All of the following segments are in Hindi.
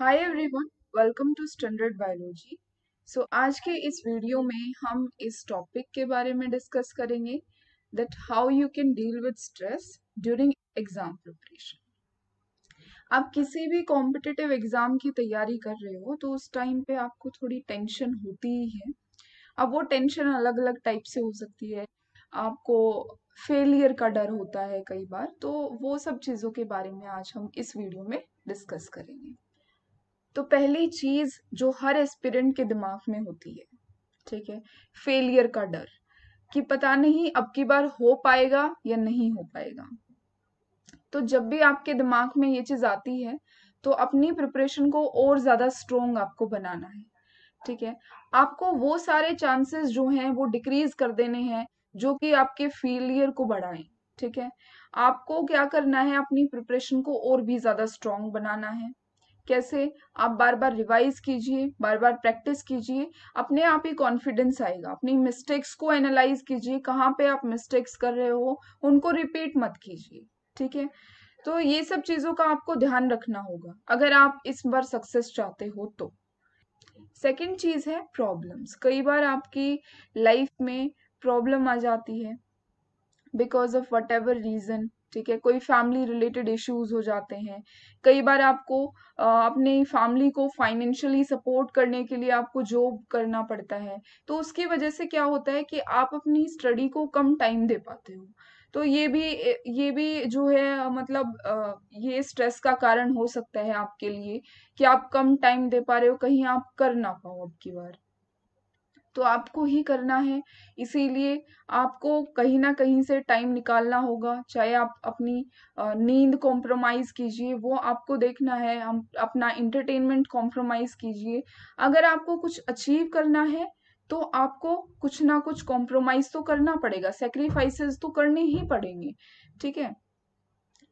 hi everyone welcome to standard biology so आज के इस वीडियो में हम इस टॉपिक के बारे में डिस्कस करेंगे that how you can deal with stress during exam preparation आप किसी भी कॉम्पिटिटिव एग्जाम की तैयारी कर रहे हो तो उस टाइम पे आपको थोड़ी टेंशन होती ही है अब वो टेंशन अलग अलग टाइप से हो सकती है आपको फेलियर का डर होता है कई बार तो वो सब चीज़ों के बारे में आज हम इस वीडियो में डिस्कस करेंगे तो पहली चीज़ जो हर एस्पिरेंट के दिमाग में होती है ठीक है फेलियर का डर कि पता नहीं अब की बार हो पाएगा या नहीं हो पाएगा तो जब भी आपके दिमाग में ये चीज़ आती है तो अपनी प्रिपरेशन को और ज़्यादा स्ट्रोंग आपको बनाना है ठीक है आपको वो सारे चांसेस जो हैं वो डिक्रीज कर देने हैं जो कि आपके फेलियर को बढ़ाएं ठीक है आपको क्या करना है अपनी प्रिपरेशन को और भी ज़्यादा स्ट्रोंग बनाना है कैसे आप बार बार रिवाइज कीजिए बार बार प्रैक्टिस कीजिए अपने आप ही कॉन्फिडेंस आएगा अपनी मिस्टेक्स को एनालाइज कीजिए कहाँ पे आप मिस्टेक्स कर रहे हो उनको रिपीट मत कीजिए ठीक है तो ये सब चीज़ों का आपको ध्यान रखना होगा अगर आप इस बार सक्सेस चाहते हो तो सेकेंड चीज़ है प्रॉब्लम्स कई बार आपकी लाइफ में प्रॉब्लम आ जाती है because of whatever reason ठीक है कोई फैमिली रिलेटेड इश्यूज हो जाते हैं कई बार आपको अपने फैमिली को फाइनेंशियली सपोर्ट करने के लिए आपको जॉब करना पड़ता है तो उसकी वजह से क्या होता है कि आप अपनी स्टडी को कम टाइम दे पाते हो तो ये भी ये भी जो है मतलब ये स्ट्रेस का कारण हो सकता है आपके लिए कि आप कम टाइम दे पा रहे हो कहीं आप कर ना पाओ अब की बार तो आपको ही करना है इसीलिए आपको कहीं ना कहीं से टाइम निकालना होगा चाहे आप अपनी नींद कॉम्प्रोमाइज़ कीजिए वो आपको देखना है हम अपना इंटरटेनमेंट कॉम्प्रोमाइज़ कीजिए अगर आपको कुछ अचीव करना है तो आपको कुछ ना कुछ कॉम्प्रोमाइज़ तो करना पड़ेगा सेक्रीफाइसेस तो करने ही पड़ेंगे ठीक है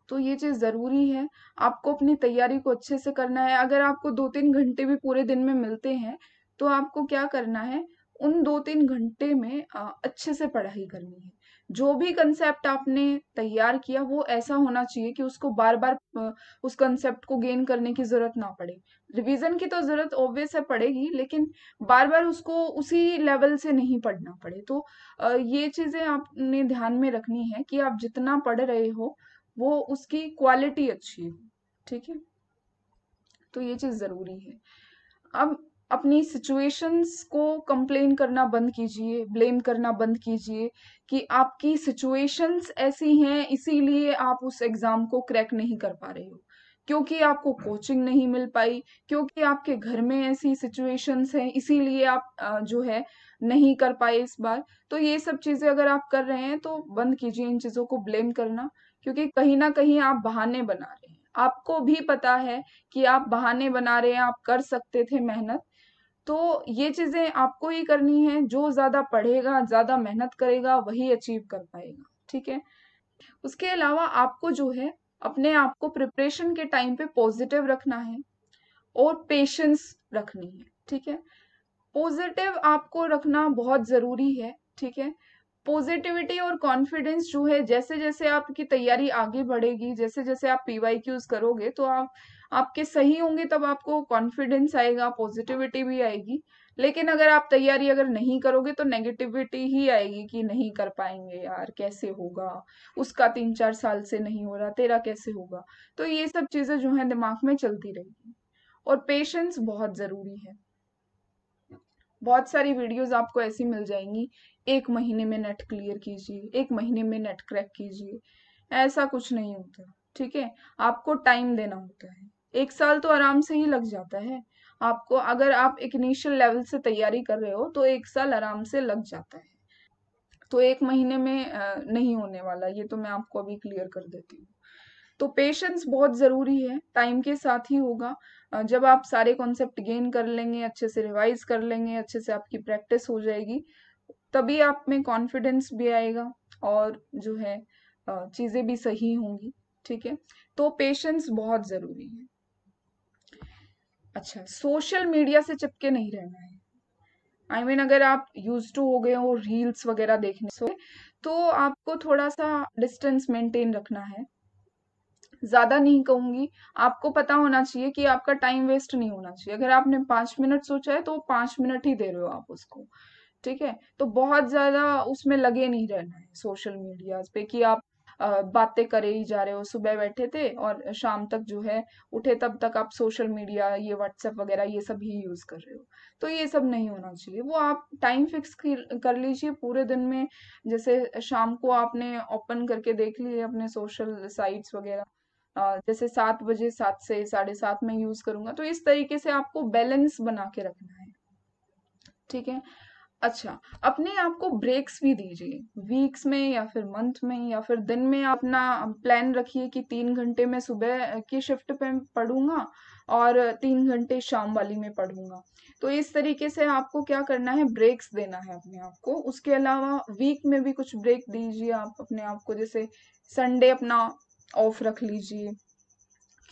तो ये चीज़ ज़रूरी है आपको अपनी तैयारी को अच्छे से करना है अगर आपको दो तीन घंटे भी पूरे दिन में मिलते हैं तो आपको क्या करना है उन दो तीन घंटे में अच्छे से पढ़ाई करनी है जो भी कंसेप्ट आपने तैयार किया वो ऐसा होना चाहिए कि उसको बार बार उस कंसेप्ट को गेन करने की जरूरत ना पड़े रिवीजन की तो जरूरत ऑब्वियस है पड़ेगी लेकिन बार बार उसको उसी लेवल से नहीं पढ़ना पड़े तो ये चीजें आपने ध्यान में रखनी है कि आप जितना पढ़ रहे हो वो उसकी क्वालिटी अच्छी हो ठीक है तो ये चीज जरूरी है अब अपनी सिचुएशंस को कंप्लेन करना बंद कीजिए ब्लेम करना बंद कीजिए कि आपकी सिचुएशंस ऐसी हैं इसीलिए आप उस एग्ज़ाम को क्रैक नहीं कर पा रहे हो क्योंकि आपको कोचिंग नहीं मिल पाई क्योंकि आपके घर में ऐसी सिचुएशंस हैं इसीलिए आप जो है नहीं कर पाए इस बार तो ये सब चीज़ें अगर आप कर रहे हैं तो बंद कीजिए इन चीज़ों को ब्लेम करना क्योंकि कहीं ना कहीं आप बहाने बना रहे हैं आपको भी पता है कि आप बहाने बना रहे हैं आप कर सकते थे मेहनत तो ये चीज़ें आपको ही करनी है जो ज़्यादा पढ़ेगा ज़्यादा मेहनत करेगा वही अचीव कर पाएगा ठीक है उसके अलावा आपको जो है अपने आप को प्रिपरेशन के टाइम पे पॉजिटिव रखना है और पेशेंस रखनी है ठीक है पॉजिटिव आपको रखना बहुत ज़रूरी है ठीक है पॉजिटिविटी और कॉन्फिडेंस जो है जैसे जैसे आपकी तैयारी आगे बढ़ेगी जैसे जैसे आप पीवाई क्यूज करोगे तो आप आपके सही होंगे तब आपको कॉन्फिडेंस आएगा पॉजिटिविटी भी आएगी लेकिन अगर आप तैयारी अगर नहीं करोगे तो नेगेटिविटी ही आएगी कि नहीं कर पाएंगे यार कैसे होगा उसका तीन चार साल से नहीं हो रहा तेरा कैसे होगा तो ये सब चीजें जो है दिमाग में चलती रहेगी और पेशेंस बहुत जरूरी है बहुत सारी वीडियोस आपको ऐसी मिल जाएंगी एक महीने में नेट क्लियर कीजिए एक महीने में नेट क्रैक कीजिए ऐसा कुछ नहीं होता ठीक है आपको टाइम देना होता है एक साल तो आराम से ही लग जाता है आपको अगर आप एक इनिशियल लेवल से तैयारी कर रहे हो तो एक साल आराम से लग जाता है तो एक महीने में नहीं होने वाला ये तो मैं आपको अभी क्लियर कर देती हूँ तो पेशेंस बहुत ज़रूरी है टाइम के साथ ही होगा जब आप सारे कॉन्सेप्ट गेन कर लेंगे अच्छे से रिवाइज कर लेंगे अच्छे से आपकी प्रैक्टिस हो जाएगी तभी आप में कॉन्फिडेंस भी आएगा और जो है चीज़ें भी सही होंगी ठीक है तो पेशेंस बहुत ज़रूरी है अच्छा सोशल मीडिया से चिपके नहीं रहना है आई I मीन mean, अगर आप यूज टू हो गए हो रील्स वगैरह देखने से तो आपको थोड़ा सा डिस्टेंस मेंटेन रखना है ज़्यादा नहीं कहूंगी आपको पता होना चाहिए कि आपका टाइम वेस्ट नहीं होना चाहिए अगर आपने पांच मिनट सोचा है तो पांच मिनट ही दे रहे हो आप उसको ठीक है तो बहुत ज़्यादा उसमें लगे नहीं रहना है सोशल मीडिया पे कि आप बातें करे ही जा रहे हो सुबह बैठे थे और शाम तक जो है उठे तब तक आप सोशल मीडिया ये व्हाट्सएप वगैरह ये सब ही यूज कर रहे हो तो ये सब नहीं होना चाहिए वो आप टाइम फिक्स कर लीजिए पूरे दिन में जैसे शाम को आपने ओपन करके देख लिए अपने सोशल साइट्स वगैरह जैसे सात बजे सात से साढ़े सात में यूज करूंगा तो इस तरीके से आपको बैलेंस बना के रखना है ठीक है अच्छा अपने आप को ब्रेक्स भी दीजिए वीक्स में या फिर मंथ में या फिर दिन में अपना प्लान रखिए कि तीन घंटे में सुबह की शिफ्ट पे पढ़ूंगा और तीन घंटे शाम वाली में पढ़ूंगा तो इस तरीके से आपको क्या करना है ब्रेक्स देना है अपने आप को उसके अलावा वीक में भी कुछ ब्रेक दीजिए आप अपने आप को जैसे संडे अपना ऑफ रख लीजिए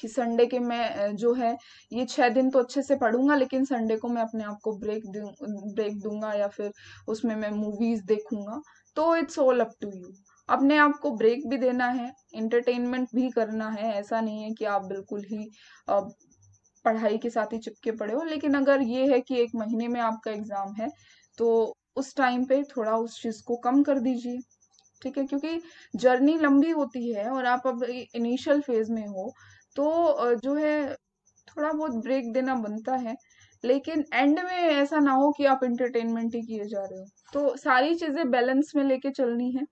कि संडे के मैं जो है ये छः दिन तो अच्छे से पढ़ूंगा लेकिन संडे को मैं अपने आप को ब्रेक दूँ ब्रेक दूंगा या फिर उसमें मैं मूवीज़ देखूंगा तो it's all up to you अपने आप को ब्रेक भी देना है इंटरटेनमेंट भी करना है ऐसा नहीं है कि आप बिल्कुल ही पढ़ाई के साथ ही चिपके पड़े हो लेकिन अगर ये है कि एक महीने में आपका एग्ज़ाम है तो उस टाइम पे थोड़ा उस चीज़ को कम कर दीजिए ठीक है क्योंकि जर्नी लंबी होती है और आप अब इनिशियल फेज में हो तो जो है थोड़ा बहुत ब्रेक देना बनता है लेकिन एंड में ऐसा ना हो कि आप इंटरटेनमेंट ही किए जा रहे हो तो सारी चीज़ें बैलेंस में लेके चलनी है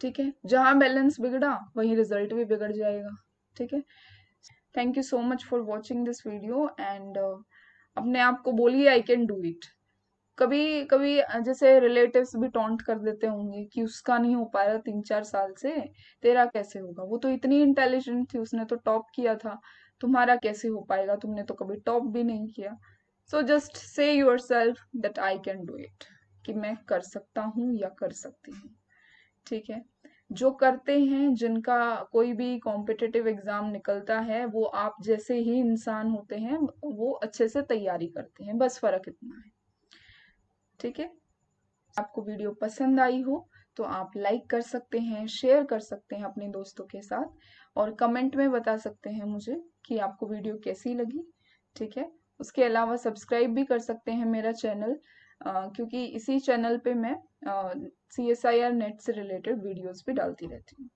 ठीक है जहां बैलेंस बिगड़ा वहीं रिजल्ट भी बिगड़ जाएगा ठीक है thank you so much for watching this video and अपने आप को बोलिए आई कैन डू इट कभी कभी जैसे रिलेटिव्स भी टॉन्ट कर देते होंगे कि उसका नहीं हो पा रहा तीन चार साल से तेरा कैसे होगा वो तो इतनी इंटेलिजेंट थी उसने तो टॉप किया था तुम्हारा कैसे हो पाएगा तुमने तो कभी टॉप भी नहीं किया so just say yourself that I can do it कि मैं कर सकता हूँ या कर सकती हूँ ठीक है जो करते हैं जिनका कोई भी कॉम्पिटिटिव एग्जाम निकलता है वो आप जैसे ही इंसान होते हैं वो अच्छे से तैयारी करते हैं बस फर्क इतना है ठीक है आपको वीडियो पसंद आई हो तो आप लाइक कर सकते हैं शेयर कर सकते हैं अपने दोस्तों के साथ और कमेंट में बता सकते हैं मुझे कि आपको वीडियो कैसी लगी ठीक है उसके अलावा सब्सक्राइब भी कर सकते हैं मेरा चैनल आ, क्योंकि इसी चैनल पे मैं C S I R NET से रिलेटेड वीडियोस भी डालती रहती हूँ